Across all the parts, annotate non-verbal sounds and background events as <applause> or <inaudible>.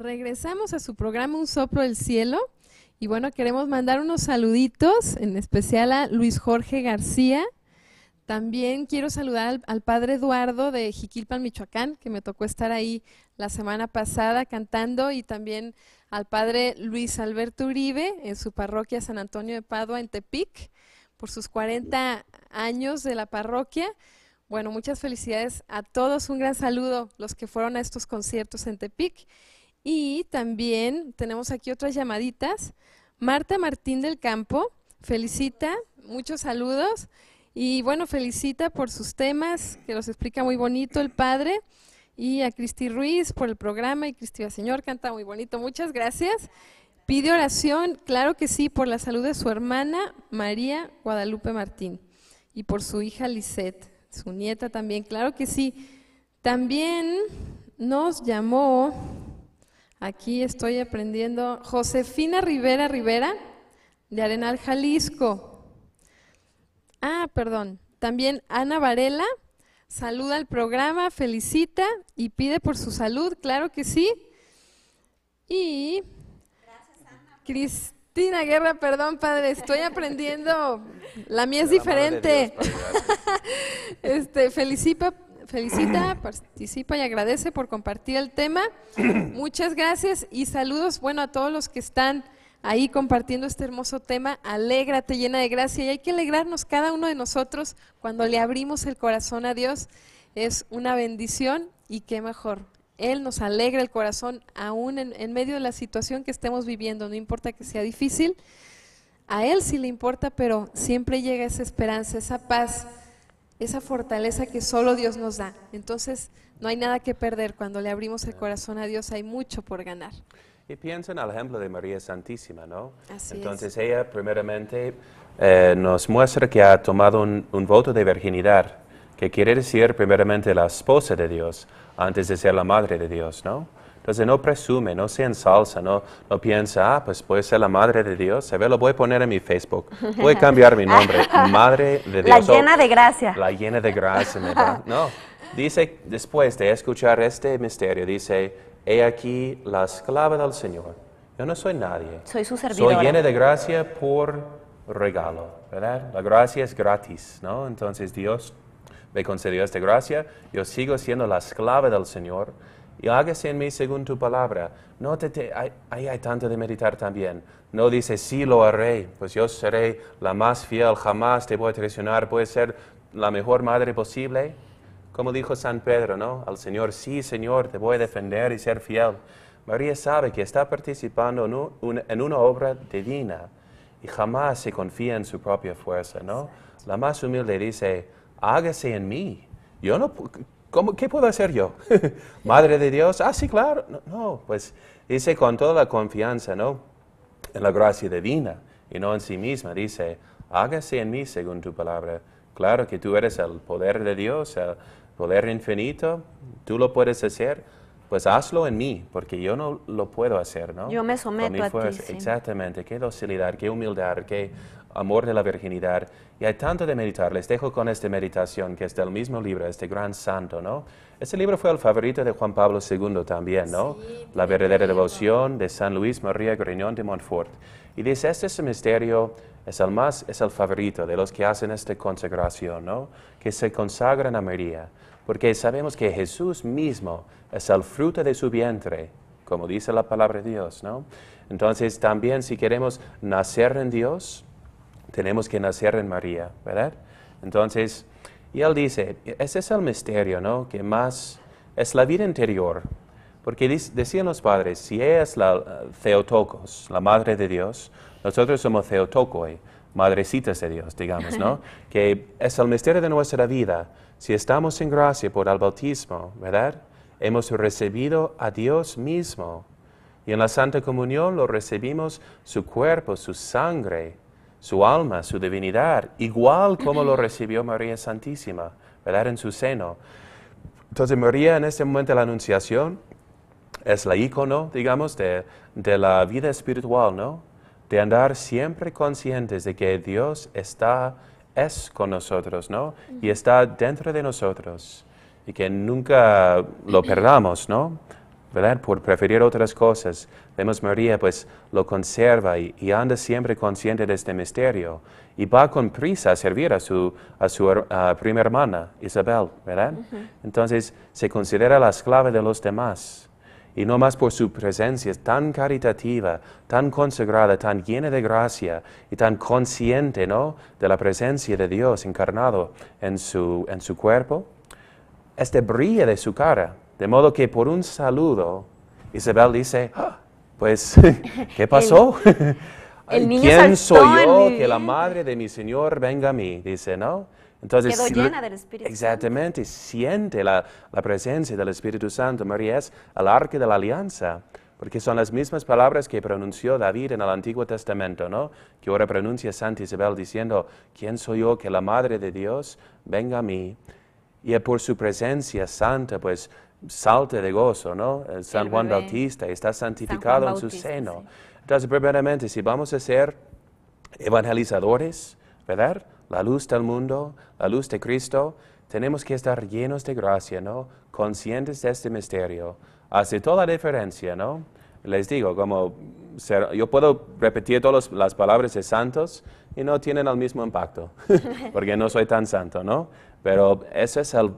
Regresamos a su programa Un soplo del cielo. Y bueno, queremos mandar unos saluditos, en especial a Luis Jorge García. También quiero saludar al, padre Eduardo de Jiquilpan, Michoacán, que me tocó estar ahí la semana pasada cantando, y también al padre Luis Alberto Uribe en su parroquia San Antonio de Padua, en Tepic, por sus 40 años de la parroquia. Bueno, muchas felicidades a todos, un gran saludo los que fueron a estos conciertos en Tepic. Y también tenemos aquí otras llamaditas. Marta Martín del Campo, felicita, muchos saludos. Y bueno, felicita por sus temas, que los explica muy bonito el padre. Y a Cristi Ruiz por el programa y Cristi Señor canta muy bonito. Muchas gracias. Pide oración, claro que sí, por la salud de su hermana María Guadalupe Martín y por su hija Lisette, su nieta también, claro que sí. También nos llamó Aquí estoy aprendiendo. Josefina Rivera Rivera, de Arenal, Jalisco. Ah, perdón. También Ana Varela, saluda al programa, felicita y pide por su salud, claro que sí. Y Cristina Guerra, perdón, padre, estoy aprendiendo. La mía es diferente. <laughs> este, felicita, felicita, participa y agradece por compartir el tema. <clears throat> Muchas gracias y saludos, bueno, a todos los que están ahí compartiendo este hermoso tema. Alégrate, llena de gracia. Y hay que alegrarnos cada uno de nosotros cuando le abrimos el corazón a Dios. Es una bendición y qué mejor. Él nos alegra el corazón aún en medio de la situación que estemos viviendo, no importa que sea difícil. A Él sí le importa, pero siempre llega esa esperanza, esa paz esa fortaleza que solo Dios nos da. Entonces, no hay nada que perder. Cuando le abrimos el corazón a Dios, hay mucho por ganar. Y piensen al ejemplo de María Santísima, ¿no? Entonces, ella primeramente eh, nos muestra que ha tomado un, un voto de virginidad, que quiere decir primeramente la esposa de Dios, antes de ser la madre de Dios, ¿no? Entonces no presume, no se ensalza, no, no piensa, ah, pues puede ser la madre de Dios, Se ve, lo voy a poner en mi Facebook, voy a cambiar mi nombre, <laughs> madre de Dios. La llena de gracia. La llena de gracia, ¿verdad? <laughs> No, dice, después de escuchar este misterio, dice, he aquí la esclava del Señor. Yo no soy nadie. Soy su servidor. Soy llena de gracia por regalo, ¿verdad? La gracia es gratis, ¿no? Entonces Dios me concedió esta gracia, yo sigo siendo la esclava del Señor y hágase en mí según tu palabra. No te, ahí hay, tanto de meditar también. No dice, sí lo haré, pues yo seré la más fiel, jamás te voy a traicionar, puede ser la mejor madre posible. Como dijo San Pedro, ¿no? Al Señor, sí, Señor, te voy a defender y ser fiel. María sabe que está participando en una obra divina y jamás se confía en su propia fuerza, ¿no? La más humilde dice, hágase en mí. Yo no ¿Qué puedo hacer yo? <laughs> ¿Madre de Dios? Ah, sí, claro. No, no, pues dice con toda la confianza, ¿no? En la gracia divina y no en sí misma. Dice, hágase en mí según tu palabra. Claro que tú eres el poder de Dios, el poder infinito. Tú lo puedes hacer pues hazlo en mí, porque yo no lo puedo hacer, ¿no? Yo me someto a ti. Sí. Exactamente, qué docilidad, qué humildad, qué amor de la virginidad. Y hay tanto de meditar, les dejo con esta meditación que es del mismo libro, este gran santo, ¿no? Este libro fue el favorito de Juan Pablo II también, ¿no? la verdadera devoción de San Luis María Griñón de Montfort. Y dice, este es misterio es el más, es el favorito de los que hacen esta consagración, ¿no? Que se consagran a María porque sabemos que Jesús mismo es el fruto de su vientre, como dice la palabra de Dios, Entonces también si queremos nacer en Dios, tenemos que nacer en María, ¿verdad? Entonces, y él dice, ese es el misterio, ¿no? Que más es la vida interior, porque decían los padres, si ella es la eh, Theotokos, la Madre de Dios, nosotros somos Theotokoi, madrecitas de Dios, digamos, ¿no? <laughs> que es el misterio de nuestra vida. Si estamos en gracia por el bautismo, ¿verdad? Hemos recibido a Dios mismo. Y en la Santa Comunión lo recibimos su cuerpo, su sangre, su alma, su divinidad, igual como lo <laughs> recibió María Santísima, ¿verdad? En su seno. Entonces María en este momento de la Anunciación es la icono, digamos, de la vida espiritual, ¿no? de andar siempre conscientes de que Dios está, es con nosotros, ¿no? Y está dentro de nosotros y que nunca lo perdamos, ¿no? ¿Verdad? Por preferir otras cosas. Vemos María, pues lo conserva y, anda siempre consciente de este misterio y va con prisa a servir a su, a hermana, Isabel, ¿verdad? Entonces se considera la esclava de los demás y no más por su presencia tan caritativa, tan consagrada, tan llena de gracia y tan consciente ¿no? de la presencia de Dios encarnado en su, en su cuerpo, este brilla de su cara, de modo que por un saludo Isabel dice, ah, pues, <laughs> ¿qué pasó? <laughs> ¿Quién soy yo que la madre de mi Señor venga a mí? Dice, ¿no? Entonces, llena del Espíritu Exactamente, siente la, la, presencia del Espíritu Santo. María es el arca de la alianza, porque son las mismas palabras que pronunció David en el Antiguo Testamento, ¿no? Que ahora pronuncia Santa Isabel diciendo, ¿quién soy yo que la Madre de Dios venga a mí? Y por su presencia santa, pues salte de gozo, ¿no? Eh, San Juan Bautista está santificado en su seno. Entonces, primeramente, si vamos a ser evangelizadores, ¿verdad? la luz del mundo, la luz de Cristo, tenemos que estar llenos de gracia, ¿no? Conscientes de este misterio. Hace toda la diferencia, ¿no? Les digo, como yo puedo repetir todas las palabras de santos y no tienen el mismo impacto, <laughs> porque no soy tan santo, ¿no? Pero ese es el,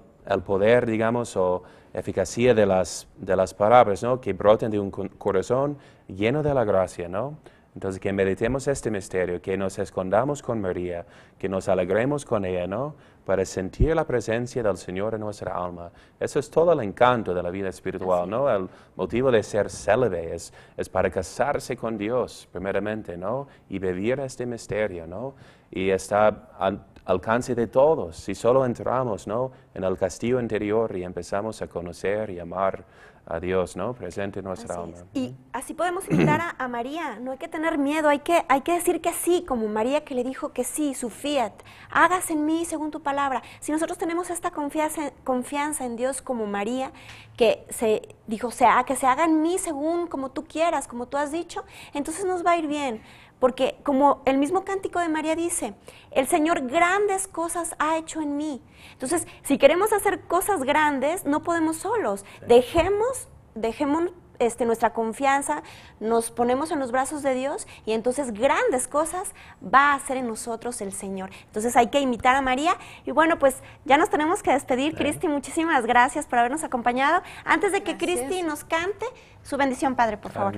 poder, digamos, o eficacia de las, de las palabras, ¿no? Que broten de un corazón lleno de la gracia, ¿no? Entonces, que meditemos este misterio, que nos escondamos con María, que nos alegremos con ella, ¿no? Para sentir la presencia del Señor en nuestra alma. Eso es todo el encanto de la vida espiritual, ¿no? El motivo de ser célebre es, para casarse con Dios, primeramente, ¿no? Y vivir este misterio, ¿no? Y está al alcance de todos. Si solo entramos, ¿no? En el castillo interior y empezamos a conocer y amar a Dios, ¿no? Presente en nuestra alma. Y así podemos invitar a, María, no hay que tener miedo, hay que, hay que decir que sí, como María que le dijo que sí, su fiat, hagas en mí según tu palabra. Si nosotros tenemos esta confianza, confianza en Dios como María, que se dijo, sea, que se haga en mí según como tú quieras, como tú has dicho, entonces nos va a ir bien. Porque como el mismo cántico de María dice, el Señor grandes cosas ha hecho en mí. Entonces, si queremos hacer cosas grandes, no podemos solos. Dejemos, dejemos este, nuestra confianza, nos ponemos en los brazos de Dios y entonces grandes cosas va a hacer en nosotros el Señor. Entonces hay que invitar a María. Y bueno, pues ya nos tenemos que despedir. Cristi, muchísimas gracias por habernos acompañado. Antes de que Cristi nos cante, su bendición, Padre, por favor.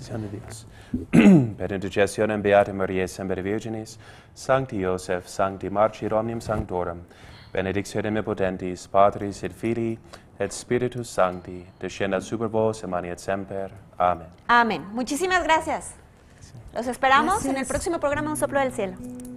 Sean de Dios. <clears throat> per intercessionem Beate Mariae Semper Virginis, Sancti Iosef, Sancti Marci Omnium Sanctorum, benedictionem me potentis, Patris et Filii, et Spiritus Sancti, descenda super vos, emaniet semper. Amén. Amén. Muchísimas gracias. Los esperamos en el próximo programa Un Soplo del Cielo.